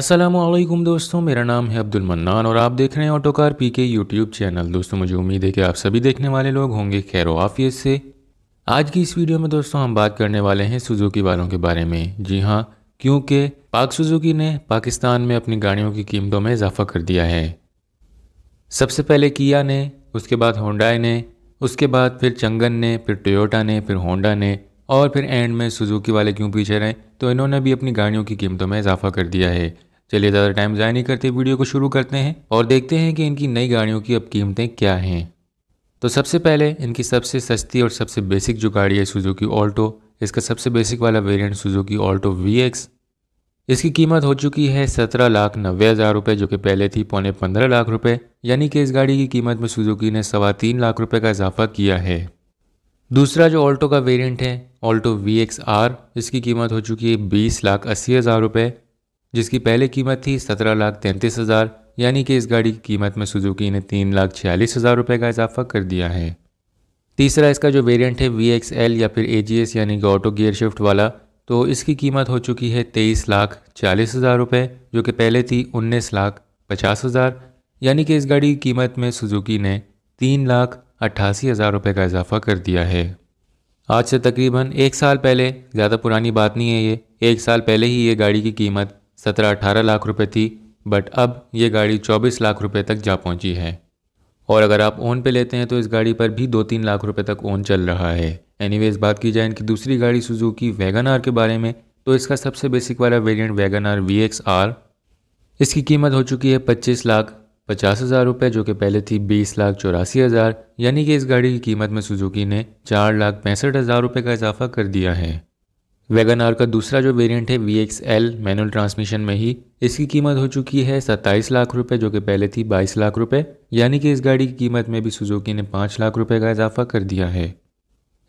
असलम दोस्तों मेरा नाम है अब्दुल मन्नान और आप देख रहे हैं Autocar P K YouTube channel दोस्तों मुझे उम्मीद है कि आप सभी देखने वाले लोग होंगे खैर वाफियत से आज की इस वीडियो में दोस्तों हम बात करने वाले हैं सुजुकी वालों के बारे में जी हाँ क्योंकि पाक सुजुकी ने पाकिस्तान में अपनी गाड़ियों की कीमतों में इजाफा कर दिया है सबसे पहले किया ने उसके बाद होंडाई ने उसके बाद फिर चंगन ने फिर टोयोटा ने फिर होंडा ने और फिर एंड में सुजुकी वाले क्यों पीछे रहे तो इन्होंने भी अपनी गाड़ियों की कीमतों में इजाफा कर दिया है चलिए ज़्यादा टाइम ज़ाय नहीं करते वीडियो को शुरू करते हैं और देखते हैं कि इनकी नई गाड़ियों की अब कीमतें क्या हैं तो सबसे पहले इनकी सबसे सस्ती और सबसे बेसिक जो गाड़ी है सुजुकी ऑल्टो इसका सबसे बेसिक वाला variant Suzuki Alto V X इसकी कीमत हो चुकी है सत्रह लाख नब्बे हज़ार रुपये जो कि पहले थी पौने पंद्रह लाख रुपए यानी कि इस गाड़ी की कीमत में सुजुकी ने सवा तीन लाख रुपए का इजाफा किया है दूसरा जो ऑल्टो का वेरिएंट है ऑल्टो वी एक्स आर इसकी कीमत हो चुकी है बीस लाख अस्सी हज़ार रुपये जिसकी पहले कीमत थी सत्रह लाख तैंतीस हज़ार यानी कि इस गाड़ी की कीमत में सुजुकी ने तीन लाख छियालीस हज़ार रुपये का इजाफा कर दिया है तीसरा इसका जो वेरिएंट है वी एक्स एल या फिर ए जी एस यानी कि ऑटो गियर शिफ्ट वाला तो इसकी कीमत हो चुकी है तेईस लाख चालीस हज़ार रुपये जो कि पहले थी उन्नीस लाख पचास हज़ार यानी कि इस गाड़ी की कीमत में सुजुकी ने तीन लाख अट्ठासी हज़ार रुपये का इजाफा कर दिया है आज से तकरीबन एक साल पहले ज़्यादा पुरानी बात नहीं है ये एक साल पहले ही ये गाड़ी की कीमत सत्रह अठारह लाख रुपये थी बट अब ये गाड़ी चौबीस लाख रुपये तक जा पहुँची है और अगर आप ओन पे लेते हैं तो इस गाड़ी पर भी दो तीन लाख रुपए तक ओन चल रहा है एनीवेज बात की जाए इनकी दूसरी गाड़ी सुजुकी वैगन आर के बारे में तो इसका सबसे बेसिक वाला variant Wagon R V X R इसकी कीमत हो चुकी है पच्चीस लाख पचास हज़ार रुपये जो कि पहले थी बीस लाख चौरासी हज़ार यानी कि इस गाड़ी की कीमत में सुजुकी ने चार लाख पैंसठ हज़ार रुपये का इजाफा कर दिया है वैगन आर का दूसरा जो वेरिएंट है V X L manual transmission में ही इसकी कीमत हो चुकी है सत्ताईस लाख रुपए जो कि पहले थी बाईस लाख रुपए यानी कि इस गाड़ी की कीमत में भी सुजुकी ने पाँच लाख रुपए का इजाफा कर दिया है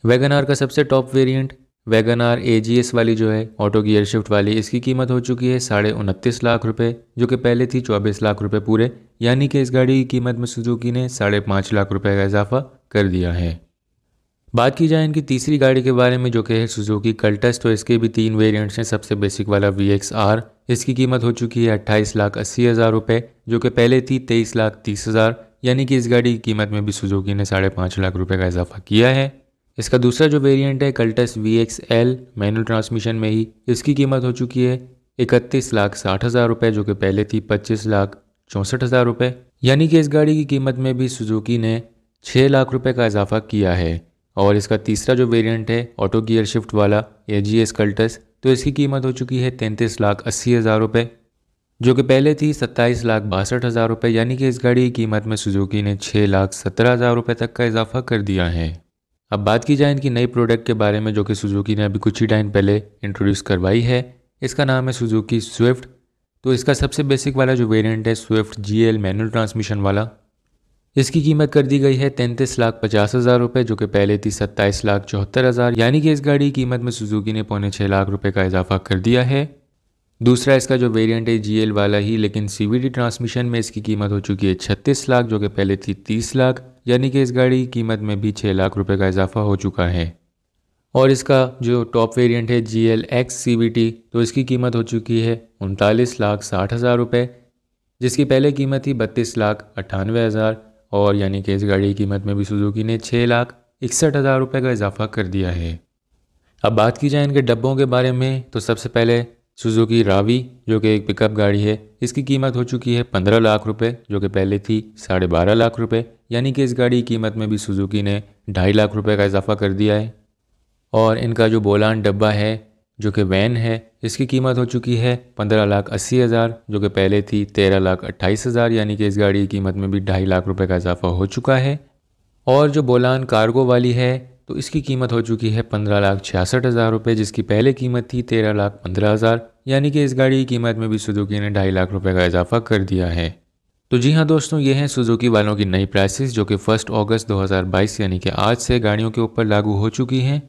वैगन आर का सबसे top variant Wagon R A G S वाली जो है ऑटो गियर शिफ्ट वाली इसकी कीमत हो चुकी है साढ़े उनतीस लाख रुपए जो कि पहले थी चौबीस लाख रुपए पूरे यानी कि इस गाड़ी की कीमत में सुजुकी ने साढ़े पाँच लाख रुपए का इजाफा कर दिया है बात की जाए इनकी तीसरी गाड़ी के बारे में जो कि है सुजुकी कल्टस तो इसके भी तीन वेरियंट्स हैं सबसे बेसिक वाला वी एक्स आर इसकी कीमत हो चुकी है अट्ठाईस लाख अस्सी हज़ार रुपये जो कि पहले थी तेईस लाख तीस हज़ार यानी कि इस गाड़ी की कीमत में भी सुजुकी ने साढ़े पाँच लाख रुपये का इजाफा किया है इसका दूसरा जो वेरिएंट है Cultus V X L manual transmission में ही इसकी कीमत हो चुकी है इकतीस लाख साठ हज़ार रुपये जो कि पहले थी पच्चीस लाख चौंसठ हज़ार रुपये यानी कि इस गाड़ी की कीमत में भी सुजुकी ने छः लाख रुपये का इजाफा किया है और इसका तीसरा जो वेरियंट है ऑटो गियर शिफ्ट वाला ए जी एस कल्टस तो इसकी कीमत हो चुकी है तैंतीस लाख अस्सी हज़ार रुपये जो कि पहले थी सत्ताईस लाख बासठ हज़ार रुपये यानी कि इस गाड़ी की कीमत में सुजुकी ने छः लाख सत्रह हज़ार रुपये तक का इजाफा कर दिया है अब बात की जाए इनकी नई प्रोडक्ट के बारे में जो कि सुजुकी ने अभी कुछ ही टाइम पहले इंट्रोड्यूस करवाई है इसका नाम है सुजुकी स्विफ्ट तो इसका सबसे बेसिक वाला जो वेरिएंट है Swift G L manual transmission वाला इसकी कीमत कर दी गई है तैंतीस लाख पचास हज़ार रुपये जो कि पहले थी सत्ताईस लाख चौहत्तर हज़ार यानी कि इस गाड़ी की कीमत में सुजुकी ने पौने छः लाख रुपये का इजाफा कर दिया है दूसरा इसका जो वेरिएंट है जी वाला ही लेकिन सी ट्रांसमिशन में इसकी कीमत हो चुकी है छत्तीस लाख जो कि पहले थी तीस लाख यानी कि इस गाड़ी कीमत में भी छः लाख रुपये का इजाफा हो चुका है और इसका जो टॉप वेरिएंट है G L X C B T तो इसकी कीमत हो चुकी है उनतालीस लाख साठ हज़ार रुपये जिसकी पहले कीमत थी बत्तीस लाख अट्ठानवे हज़ार और यानी कि इस गाड़ी की कीमत में भी सुजुकी ने छः लाख इकसठ हज़ार रुपये का इजाफा कर दिया है अब बात की जाए इनके डब्बों के बारे में तो सबसे पहले सुजुकी रावी जो कि एक पिकअप गाड़ी है इसकी कीमत हो चुकी है पंद्रह लाख रुपए जो कि पहले थी साढ़े बारह लाख रुपए यानी कि इस गाड़ी की कीमत में भी सुजुकी ने ढाई लाख रुपए का इजाफा कर दिया है और इनका जो बोलान डब्बा है जो कि वैन है इसकी कीमत हो चुकी है पंद्रह लाख अस्सी हज़ार जो कि पहले थी तेरह लाख अट्ठाईस हज़ार यानी कि इस गाड़ी की कीमत में भी ढाई लाख रुपये का इजाफा हो चुका है और जो बोलान कार्गो वाली है तो इसकी कीमत हो चुकी है पंद्रह लाख छियासठ हज़ार रुपये जिसकी पहले कीमत थी तेरह लाख पंद्रह हज़ार यानी कि इस गाड़ी की कीमत में भी सुजुकी ने ढाई लाख रुपये का इजाफा कर दिया है तो जी हाँ दोस्तों ये हैं सुजुकी वालों की नई प्राइसेस जो कि फर्स्ट अगस्त 2022 यानी कि आज से गाड़ियों के ऊपर लागू हो चुकी हैं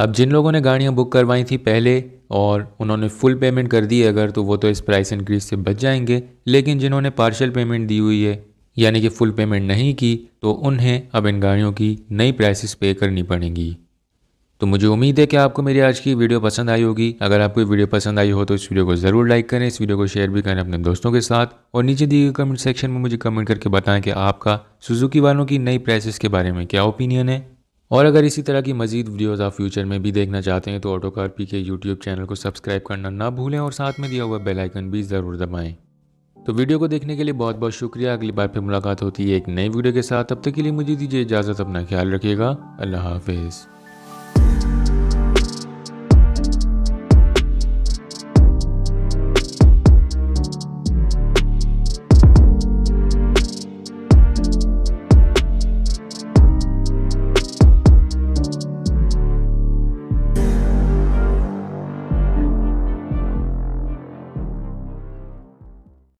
अब जिन लोगों ने गाड़ियाँ बुक करवाई थी पहले और उन्होंने फुल पेमेंट कर दी अगर तो वो तो इस प्राइस इंक्रीज से बच जाएंगे लेकिन जिन्होंने पार्शल पेमेंट दी हुई है यानी कि फुल पेमेंट नहीं की तो उन्हें अब इन गाड़ियों की नई प्राइसेस पे करनी पड़ेंगी तो मुझे उम्मीद है कि आपको मेरी आज की वीडियो पसंद आई होगी अगर आपको वीडियो पसंद आई हो तो इस वीडियो को ज़रूर लाइक करें इस वीडियो को शेयर भी करें अपने दोस्तों के साथ और नीचे दिए गए कमेंट सेक्शन में मुझे कमेंट करके बताएं कि आपका सुजुकी वालों की नई प्राइसेस के बारे में क्या ओपिनियन है और अगर इसी तरह की मजीद वीडियोज़ आप फ्यूचर में भी देखना चाहते हैं तो auto P K YouTube channel को सब्सक्राइब करना ना भूलें और साथ में दिया हुआ बेलाइकन भी ज़रूर दबाएँ तो वीडियो को देखने के लिए बहुत बहुत शुक्रिया अगली बार फिर मुलाकात होती है एक नई वीडियो के साथ तब तक के लिए मुझे दीजिए इजाज़त अपना ख्याल रखिएगा अल्लाह हाफिज़